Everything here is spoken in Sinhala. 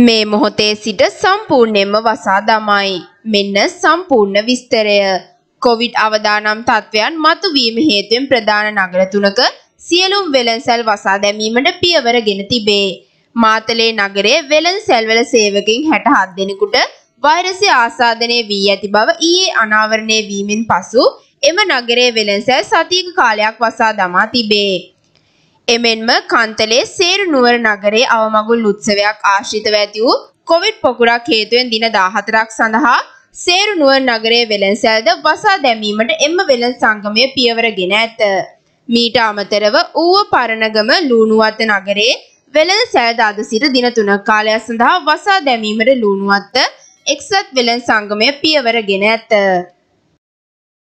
මේ මොහොතේ සිට සම්පූර්ණයෙන්ම වසා දමයි. මෙන්න සම්පූර්ණ විස්තරය. කොවිඩ් අවදානම් තත්ත්වයන් මතුවීම හේතුවෙන් ප්‍රධාන නගර තුනක සියලුම් වෙළන්සැල් වසා දැමීමට පියවර ගෙන තිබේ. මාතලේ නගරයේ වෙළන්සැල්වල සේවකින් 67 දෙනෙකුට වෛරසය ආසාදනය වී ඇති බව ඊයේ අනාවරණය වීමෙන් පසු එම නගරයේ වෙළන්සැල් සතියක කාලයක් වසා දමා තිබේ. එමෙන්ම කන්තලේ සේරු නුවර නගරේ අවමගුල් උත්සවයක් ආශ්‍රිතව ඇති වූ කොවිඩ් පොකුරක් හේතුවෙන් දින 14ක් සඳහා සේරු නුවර නගරයේ වෙළඳසැලද වසා දැමීමට එම වෙළඳ සංගමය පියවරගෙන ඇත. මීට අමතරව ඌව පරණගම ලූණුවත්ත නගරේ වෙළඳසැලද අද සිට දින 3ක් කාලයක් සඳහා වසා දැමීමට ලූණුවත්ත එක්සත් වෙළඳ සංගමය පියවරගෙන ඇත.